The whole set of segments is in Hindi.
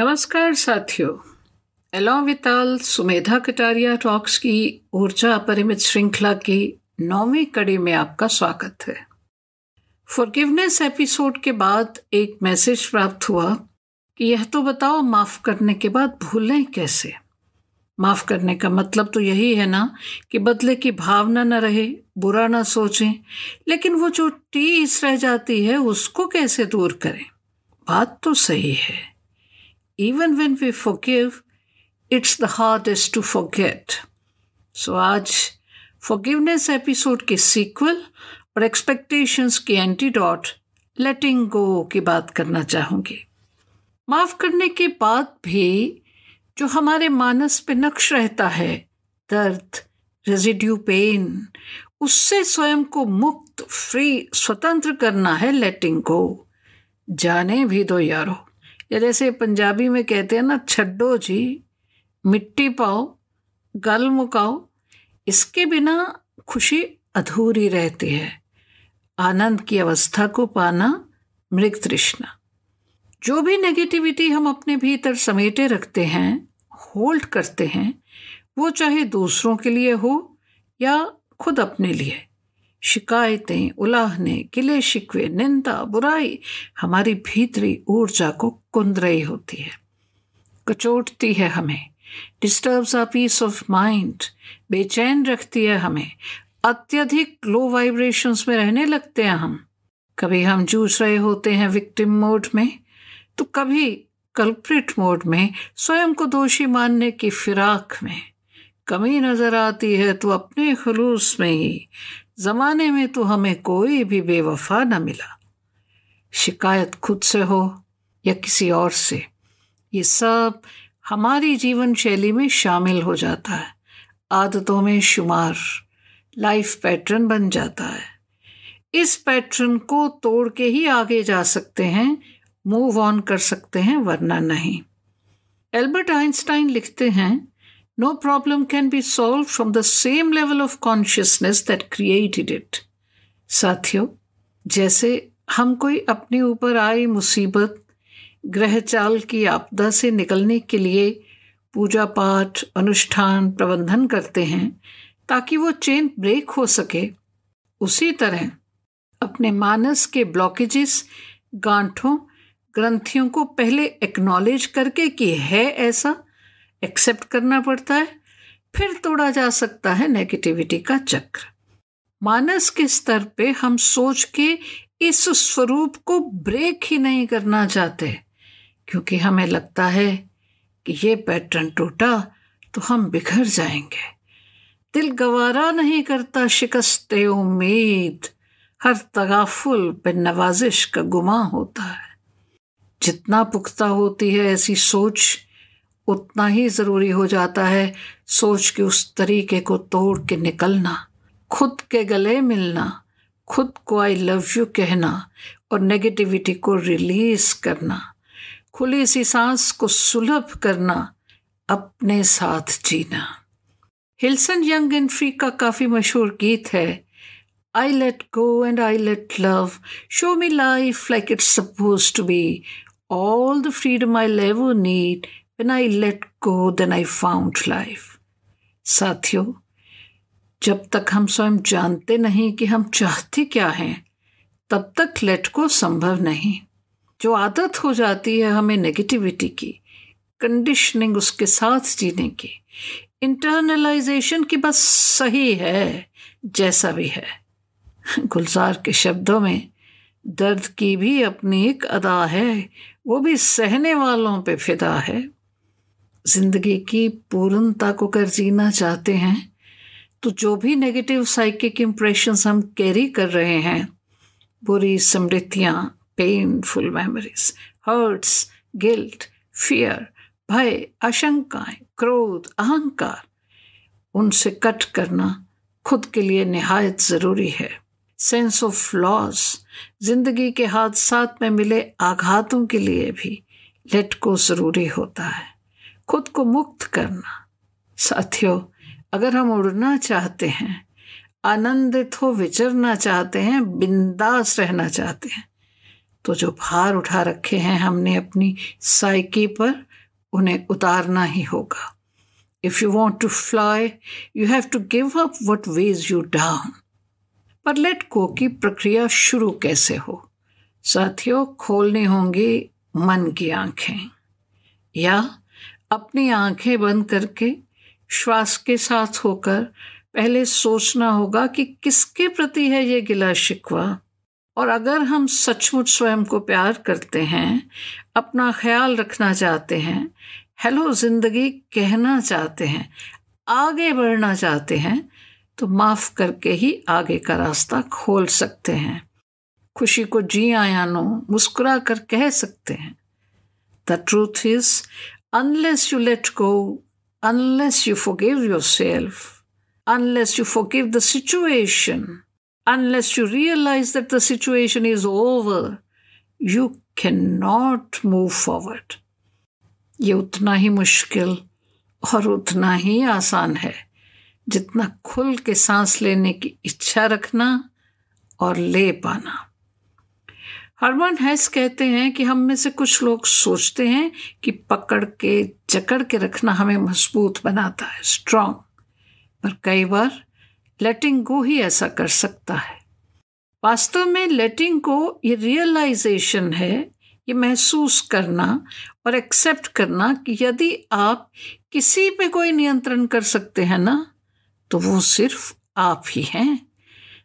नमस्कार साथियों एलों विताल सुमेधा कटारिया टॉक्स की ऊर्जा अपरिमित श्रृंखला की नौवीं कड़ी में आपका स्वागत है फॉरगिवनेस एपिसोड के बाद एक मैसेज प्राप्त हुआ कि यह तो बताओ माफ़ करने के बाद भूलें कैसे माफ़ करने का मतलब तो यही है ना कि बदले की भावना न रहे बुरा ना सोचें लेकिन वो जो टीस रह जाती है उसको कैसे दूर करें बात तो सही है even when we forgive, it's the hardest to forget. So so, आज फोगिवनेस एपिसोड के सीक्वल और एक्सपेक्टेशंस के एंटीडॉट लेटिंग गो की बात करना चाहूँगी माफ़ करने के बाद भी जो हमारे मानस पे नक्श रहता है दर्द रेजिड्यू पेन उससे स्वयं को मुक्त फ्री स्वतंत्र करना है लेटिंग गो जाने भी दो यारो या जैसे पंजाबी में कहते हैं ना छड्डो जी मिट्टी पाओ गल मुकाओ इसके बिना खुशी अधूरी रहती है आनंद की अवस्था को पाना मृग तृष्णा जो भी नेगेटिविटी हम अपने भीतर समेटे रखते हैं होल्ड करते हैं वो चाहे दूसरों के लिए हो या खुद अपने लिए शिकायतें उलाहने किले शिकवे निंदा बुराई हमारी भीतरी ऊर्जा को कुंद रही होती है कचोटती है हमें disturbs a peace of mind बेचैन रखती है हमें अत्यधिक लो वाइब्रेशंस में रहने लगते हैं हम कभी हम जूझ रहे होते हैं विक्टिम मोड में तो कभी कल्प्रिट मोड में स्वयं को दोषी मानने की फिराक में कमी नज़र आती है तो अपने खलूस में ही जमाने में तो हमें कोई भी बेवफा न मिला शिकायत खुद से हो या किसी और से ये सब हमारी जीवन शैली में शामिल हो जाता है आदतों में शुमार लाइफ पैटर्न बन जाता है इस पैटर्न को तोड़ के ही आगे जा सकते हैं मूव ऑन कर सकते हैं वरना नहीं एल्बर्ट आइंस्टाइन लिखते हैं no problem can be solved from the same level of consciousness that created it. साथियों जैसे हम कोई अपने ऊपर आई मुसीबत ग्रहचाल की आपदा से निकलने के लिए पूजा पाठ अनुष्ठान प्रबंधन करते हैं ताकि वो चेन ब्रेक हो सके उसी तरह अपने मानस के ब्लॉकेजेस गांठों ग्रंथियों को पहले एक्नॉलेज करके कि है ऐसा एक्सेप्ट करना पड़ता है फिर तोड़ा जा सकता है नेगेटिविटी का चक्र मानस के स्तर पे हम सोच के इस स्वरूप को ब्रेक ही नहीं करना चाहते क्योंकि हमें लगता है कि ये पैटर्न टूटा तो हम बिखर जाएंगे दिल गवारा नहीं करता शिकस्त उम्मीद हर तगाफुल पे नवाजिश का गुमा होता है जितना पुख्ता होती है ऐसी सोच उतना ही ज़रूरी हो जाता है सोच के उस तरीके को तोड़ के निकलना खुद के गले मिलना खुद को आई लव यू कहना और नेगेटिविटी को रिलीज़ करना खुली सी सांस को सुलभ करना अपने साथ जीना हिल्सन यंग एंड फ्री का काफ़ी मशहूर गीत है I let go and I let love show me life like it's supposed to be all the freedom I leave need When I let go, then I found life. साथियों जब तक हम स्वयं जानते नहीं कि हम चाहते क्या हैं तब तक लेट को संभव नहीं जो आदत हो जाती है हमें नेगेटिविटी की कंडीशनिंग उसके साथ जीने की इंटरनलाइजेशन की बस सही है जैसा भी है गुलजार के शब्दों में दर्द की भी अपनी एक अदा है वो भी सहने वालों पे फिदा है जिंदगी की पूर्णता को कर जीना चाहते हैं तो जो भी नेगेटिव साइकिक इम्प्रेशंस हम कैरी कर रहे हैं बुरी समृद्धियाँ painful memories hurts guilt fear भय आशंकाएं क्रोध अहंकार उनसे कट करना खुद के लिए नहायत ज़रूरी है सेंस ऑफ लॉस जिंदगी के हादसात में मिले आघातों के लिए भी लेट को ज़रूरी होता है खुद को मुक्त करना साथियों अगर हम उड़ना चाहते हैं आनंदित हो विचरना चाहते हैं बिंदास रहना चाहते हैं तो जो भार उठा रखे हैं हमने अपनी साइकी पर उन्हें उतारना ही होगा if you want to fly you have to give up what weighs you down पर लेट को की प्रक्रिया शुरू कैसे हो साथियों खोलनी होंगी मन की आंखें या अपनी आंखें बंद करके श्वास के साथ होकर पहले सोचना होगा कि किसके प्रति है ये गिला शिकवा और अगर हम सचमुच स्वयं को प्यार करते हैं अपना ख्याल रखना चाहते हैं हेलो ज़िंदगी कहना चाहते हैं आगे बढ़ना चाहते हैं तो माफ़ करके ही आगे का रास्ता खोल सकते हैं खुशी को जी आया नो मुस्कुरा कर कह सकते हैं the truth is unless you let go, unless you forgive yourself, unless you forgive the situation, unless you realize that the situation is over, you cannot move forward. ये उतना ही मुश्किल और उतना ही आसान है जितना खुल के सांस लेने की इच्छा रखना और ले पाना हरमन हैस कहते हैं कि हम में से कुछ लोग सोचते हैं कि पकड़ के जकड़ के रखना हमें मजबूत बनाता है स्ट्रांग पर कई बार लेटिंग गो ही ऐसा कर सकता है वास्तव में लेटिंग को ये रियलाइजेशन है ये महसूस करना और एक्सेप्ट करना कि यदि आप किसी पे कोई नियंत्रण कर सकते हैं ना तो वो सिर्फ आप ही हैं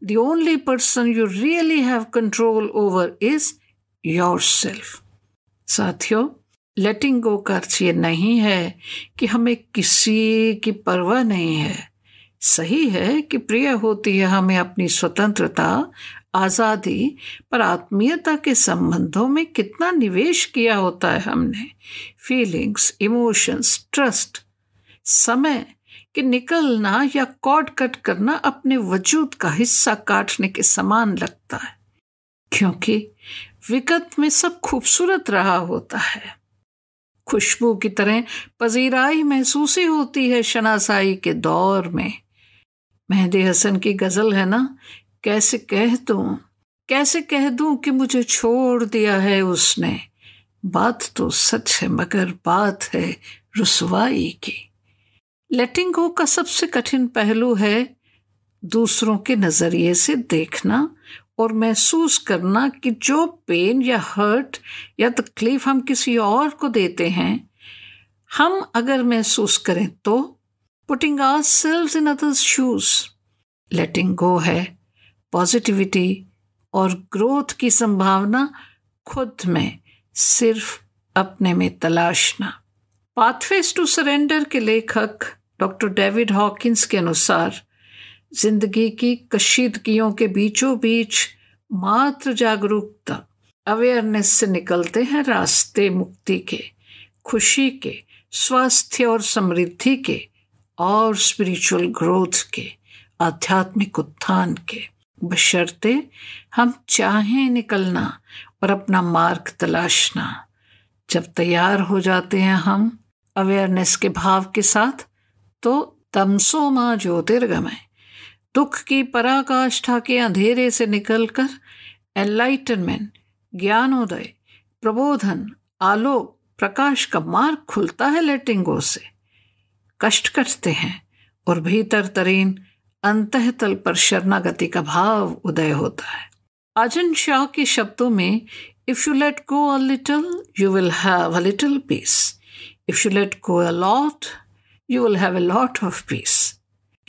the only person you really have control over is yourself. साथियों लेटिंग गो का अर्थ ये नहीं है कि हमें किसी की परवाह नहीं है सही है कि प्रिय होती है हमें अपनी स्वतंत्रता आज़ादी पर आत्मीयता के संबंधों में कितना निवेश किया होता है हमने फीलिंग्स इमोशंस ट्रस्ट समय कि निकलना या कॉर्ड कट करना अपने वजूद का हिस्सा काटने के समान लगता है क्योंकि विगत में सब खूबसूरत रहा होता है खुशबू की तरह पजीराई महसूस ही होती है शनासाई के दौर में मेहदी हसन की गज़ल है ना कैसे कह दू कैसे कह दू कि मुझे छोड़ दिया है उसने बात तो सच है मगर बात है रसवाई की लेटिंग गो का सबसे कठिन पहलू है दूसरों के नज़रिए से देखना और महसूस करना कि जो पेन या हर्ट या तकलीफ हम किसी और को देते हैं हम अगर महसूस करें तो putting yourself in others shoes letting go है पॉजिटिविटी और ग्रोथ की संभावना खुद में सिर्फ अपने में तलाशना पाथवेज टू सरेंडर के लेखक डॉक्टर डेविड हॉकिंस के अनुसार जिंदगी की कशीदगियों के बीचों बीच मात्र जागरूकता अवेयरनेस से निकलते हैं रास्ते मुक्ति के खुशी के स्वास्थ्य और समृद्धि के और स्पिरिचुअल ग्रोथ के आध्यात्मिक उत्थान के बशर्ते हम चाहें निकलना और अपना मार्ग तलाशना जब तैयार हो जाते हैं हम अवेयरनेस के भाव के साथ तो तमसो माँ ज्योतिर्गमय दुख की पराकाष्ठा के अंधेरे से निकलकर एनलाइटनमेंट ज्ञानोदय प्रबोधन आलोक प्रकाश का मार्ग खुलता है लेटिंगो से कष्ट कटते हैं और भीतर तरीन तल पर शरणागति का भाव उदय होता है आजन शाह के शब्दों में if you let go a little you will have a little peace if you let go a lot you will have a lot of peace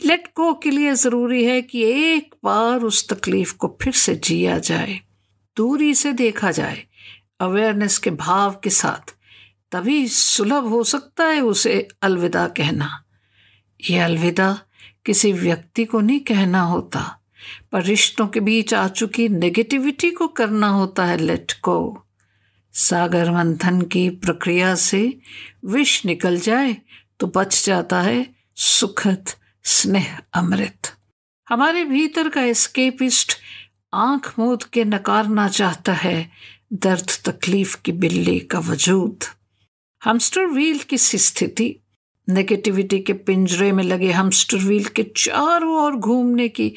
let go के लिए ज़रूरी है कि एक बार उस तकलीफ को फिर से जिया जाए दूरी से देखा जाए अवेयरनेस के भाव के साथ तभी सुलभ हो सकता है उसे अलविदा कहना यह अलविदा किसी व्यक्ति को नहीं कहना होता पर रिश्तों के बीच आ चुकी नेगेटिविटी को करना होता है लेट को सागर मंथन की प्रक्रिया से विष निकल जाए तो बच जाता है सुखद स्नेह अमृत हमारे भीतर का एस्केपिस्ट आंख मूद के नकारना चाहता है दर्द तकलीफ की बिल्ली का वजूद हमस्टर व्हील की स्थिति नेगेटिविटी के पिंजरे में लगे हमस्टर व्हील के चारों ओर घूमने की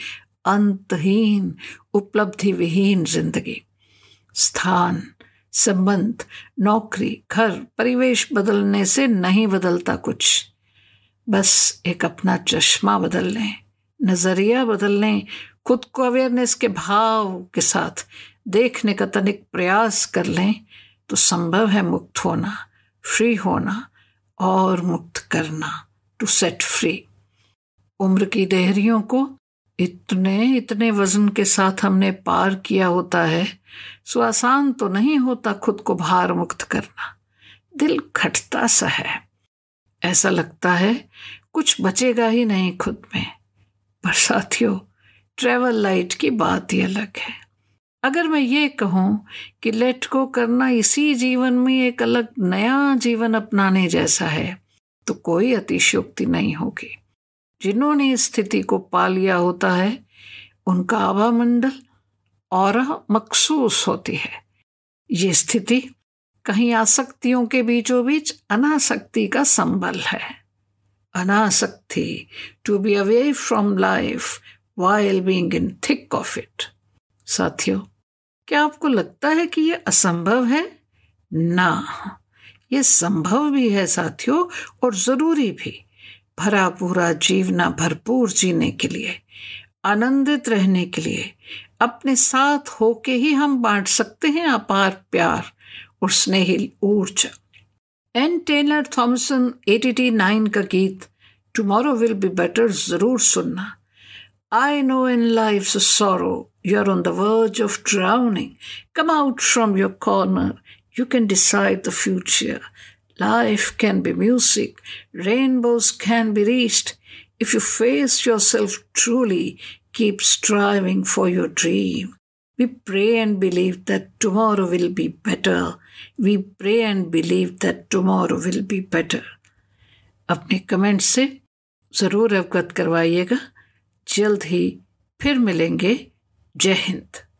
अंतहीन उपलब्धि विहीन जिंदगी स्थान संबंध नौकरी घर परिवेश बदलने से नहीं बदलता कुछ बस एक अपना चश्मा बदल लें नज़रिया बदल लें खुद को अवेयरनेस के भाव के साथ देखने का तनिक प्रयास कर लें तो संभव है मुक्त होना फ्री होना और मुक्त करना टू सेट फ्री उम्र की डेहरियों को इतने इतने वजन के साथ हमने पार किया होता है सो आसान तो नहीं होता खुद को भार मुक्त करना दिल खटता सा है ऐसा लगता है कुछ बचेगा ही नहीं खुद में पर साथियों ट्रैवल लाइट की बात ही अलग है अगर मैं ये कहूँ कि लेट को करना इसी जीवन में एक अलग नया जीवन अपनाने जैसा है तो कोई अतिशयोक्ति नहीं होगी जिन्होंने स्थिति को पा लिया होता है उनका आभा मंडल और मखसूस होती है ये स्थिति कहीं आसक्तियों के बीचों बीच अनासक्ति का संबल है अनासक्ति to be away from life while being in thick of it साथियों क्या आपको लगता है कि ये असंभव है ना ये संभव भी है साथियों और ज़रूरी भी भरा पूरा जीवना भरपूर जीने के लिए आनंदित रहने के लिए अपने साथ होके ही हम बांट सकते हैं अपार प्यार और स्नेहिल ऊर्जा Ann Taylor Thomson ATT nine का गीत टुमारो विल बी बेटर जरूर सुनना I know in life sorrow you are on the verge of drowning come out from your corner you can decide the future Life can be music. Rainbows can be reached. If you face yourself truly, keep striving for your dream. We pray and believe that tomorrow will be better. We pray and believe that tomorrow will be better. अपने कमेंट से ज़रूर अवगत करवाइएगा जल्द ही फिर मिलेंगे जय हिंद